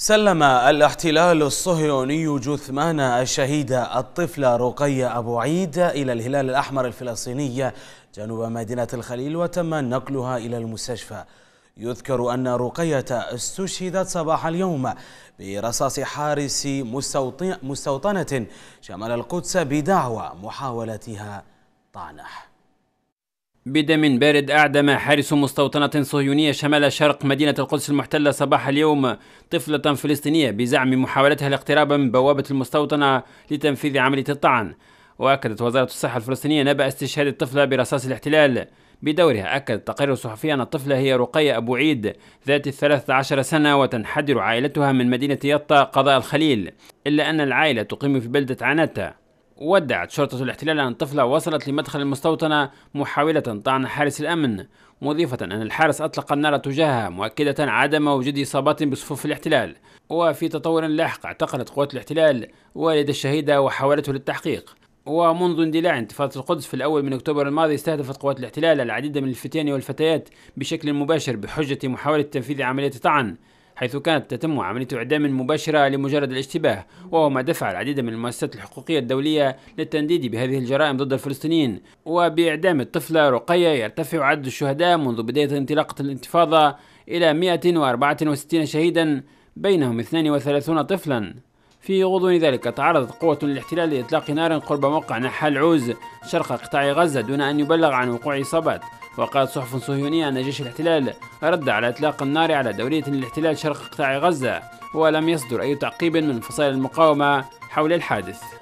سلم الاحتلال الصهيوني جثمان الشهيدة الطفلة رقية أبو عيد إلى الهلال الأحمر الفلسطيني جنوب مدينة الخليل وتم نقلها إلى المستشفى يذكر أن رقية استشهدت صباح اليوم برصاص حارس مستوطنة شمال القدس بدعوى محاولتها طعنه بدم بارد أعدم حارس مستوطنة صهيونية شمال شرق مدينة القدس المحتلة صباح اليوم طفلة فلسطينية بزعم محاولتها الاقتراب من بوابة المستوطنة لتنفيذ عملية الطعن وأكدت وزارة الصحة الفلسطينية نبأ استشهاد الطفلة برصاص الاحتلال بدورها أكد تقرير صحفي أن الطفلة هي رقية أبو عيد ذات الثلاثة عشر سنة وتنحدر عائلتها من مدينة يطا قضاء الخليل إلا أن العائلة تقيم في بلدة عناتا ودعت شرطة الاحتلال أن الطفلة وصلت لمدخل المستوطنة محاولة طعن حارس الأمن مضيفة أن الحارس أطلق النار تجاهها مؤكدة عدم وجود إصابات بصفوف الاحتلال وفي تطور لاحق اعتقلت قوات الاحتلال والد الشهيدة وحاولته للتحقيق ومنذ اندلاع انتفاضة القدس في الأول من أكتوبر الماضي استهدفت قوات الاحتلال العديد من الفتيان والفتيات بشكل مباشر بحجة محاولة تنفيذ عملية طعن حيث كانت تتم عملية إعدام مباشرة لمجرد الاشتباه وهو ما دفع العديد من المؤسسات الحقوقية الدولية للتنديد بهذه الجرائم ضد الفلسطينيين وبإعدام الطفلة رقية يرتفع عدد الشهداء منذ بداية انطلاقة الانتفاضة إلى 164 شهيدا بينهم 32 طفلا في غضون ذلك تعرضت قوة الاحتلال لإطلاق نار قرب موقع نحال عوز شرق قطاع غزة دون أن يبلغ عن وقوع إصابات وقالت صحف صهيونية أن جيش الاحتلال رد على إطلاق النار على دولية الاحتلال شرق قطاع غزة ولم يصدر أي تعقيب من فصائل المقاومة حول الحادث